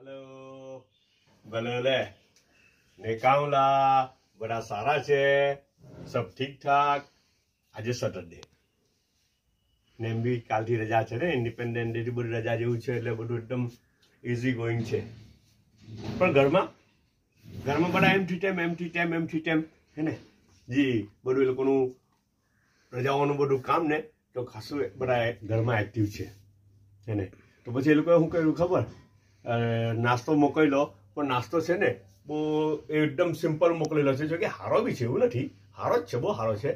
hello ભલે ને કાઉલા બધા સારા છે સબ ઠીક ઠાક આજે સેટરડે ને એમ બી કાલથી રજા છે ને ઇન્ડિપેન્ડન્ટ ડે બધું રજા જેવું છે એટલે બધું એકદમ ઇઝી ગોઈંગ છે પણ ઘરમાં ઘરમાં બધા એમ થી ઠીટેમ એમ થી ઠીટેમ એમ થી ઠીટેમ હે ને જી બધું એ લોકોનું રજાઓનું બધું કામ ને તો ખાસું બધા ઘરમાં એક્ટિવ છે હે ને તો પછી એ લોકોએ શું કર્યું ખબર નાસ્તો મોકલી લો પણ નાસ્તો છે ને બહુ એકદમ સિમ્પલ મોકલેલો છે જોકે કે હારો બી છે એવું નથી હારો જ છે બહુ હારો છે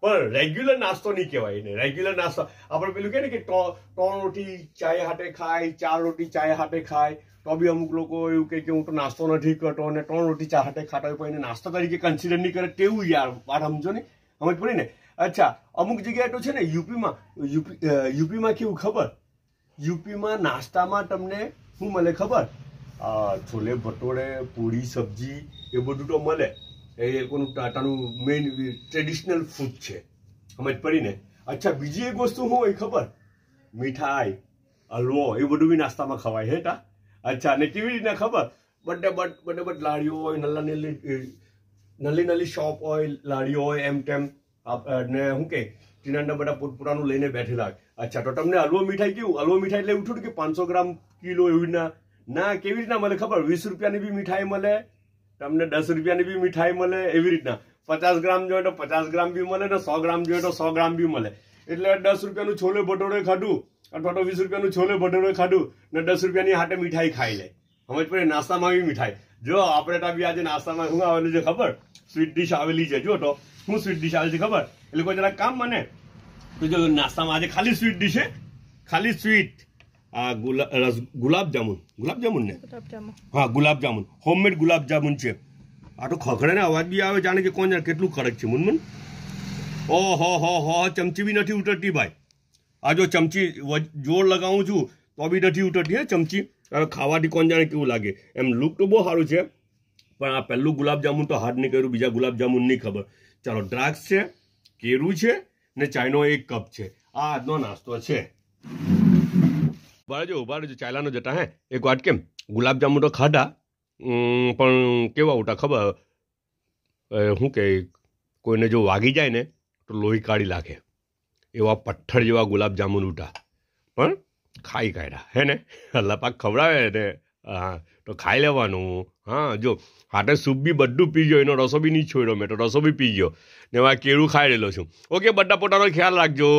પણ રેગ્યુલર નાસ્તો નહીં કહેવાય ને રેગ્યુલર નાસ્તો આપણે પેલું કહે ને કે ત્રણ રોટી ચાય હાટે ખાય ચાર રોટી ચાય હાટે ખાય તો બી અમુક લોકો એવું કહે કે હું તો નાસ્તો નથી કરતો અને ત્રણ રોટી ચા હાટે ખાતા હોય પણ એને નાસ્તો તરીકે કન્સિડર નહીં કરે તેવું યાર વાત સમજો ને સમજ પડી ને અચ્છા અમુક જગ્યાએ તો છે ને યુપીમાં યુપી યુપીમાં કેવું ખબર યુપીમાં નાસ્તામાં તમને શું મળે ખબર છોલે ભટોળે પૂરી સબ્જી એ બધું તો મળે એ કોનું ટાટાનું મેઇન ટ્રેડિશનલ ફૂડ છે સમજ પડીને અચ્છા બીજી એક વસ્તુ શું હોય ખબર મીઠાઈ હલવો એ બધું બી નાસ્તામાં ખવાય હે ટા અચ્છા અને કેવી રીતના ખબર બડે બટ બડે બટ લાડીઓ હોય નલ્લા નલ્લી નલ્લી નલ્લી શોપ હોય લાડીઓ હોય એમ તેમ ને શું કે ટીનાંડા બધા પોતપોતાનું લઈને બેઠેલા અચ્છા તો તમને હલવો મીઠાઈ કેવું હલવો મીઠાઈ એટલે ઉઠ્યું કે પાંચસો ગ્રામ કિલો એવી રીતના ના કેવી રીતના મળે ખબર વીસ રૂપિયાની બી મીઠાઈ મળે તમને દસ રૂપિયાની બી મીઠાઈ મળે એવી રીતના પચાસ ગ્રામ જોઈએ તો પચાસ ગ્રામ બી મળે ને સો ગ્રામ જોઈએ તો સો ગ્રામ બી મળે એટલે દસ રૂપિયાનું છોલે ભટોળે ખાધું અથવા તો વીસ રૂપિયાનું છોલે ભટોરે ખાધું ને દસ રૂપિયાની હાટે મીઠાઈ ખાઈ લે સમજ પડે નાસ્તામાં બી મીઠાઈ જો આપણે તા આજે નાસ્તામાં શું આવેલું છે ખબર સ્વીટ ડિશ આવેલી છે જો તો શું સ્વીટ ડિશ આવેલી છે ખબર એ લોકો જરા કામ મને તો જો નાસ્તામાં આજે ખાલી સ્વીટ ડીશ છે ખાલી સ્વીટ આ ગુલાબ ગુલાબજામુન ગુલાબજામુન ને હા ગુલાબજામુન હોમમેડ ગુલાબજામુન છે આ તો ખખડે ને અવાજ બી આવે જાણે કે કોણ જાણે કેટલું કડક છે મુનમુન ઓ હો હો હો ચમચી બી નથી ઉતરતી ભાઈ આ જો ચમચી જોર લગાવું છું તો બી નથી ઉતરતી હે ચમચી ખાવાથી કોણ જાણે કેવું લાગે એમ લુક તો બહુ સારું છે પણ આ પહેલું ગુલાબજાંબુ તો હાર્ડ નહીં કર્યું બીજા ગુલાબજાંબુ નહીં ખબર ચાલો ડ્રાગ્સ છે કેરું છે ને ચાયનો એક કપ છે આ આજનો નાસ્તો છે ઉભા રહેજો ઉભા રહેજો ચાયલાનો જતા હે એક વાત કેમ ગુલાબજાંબુ તો ખાધા પણ કેવા ઉઠા ખબર શું કે કોઈને જો વાગી જાય ને તો લોહી કાઢી લાગે એવા પથ્થર જેવા ગુલાબજાંબુ ઉટા પણ ખાઈ કાઢ્યા હે ને અલ્લાપાક ખવડાવે ને હા તો ખાઈ લેવાનું હા જો હાટે સૂપ બી બધું પી ગયો એનો રસો બી નહીં છોડ્યો મેં તો રસો બી પી ગયો ને હવે આ કેળું ખાઈ લેલો છું ઓકે બધા પોતાનો ખ્યાલ રાખજો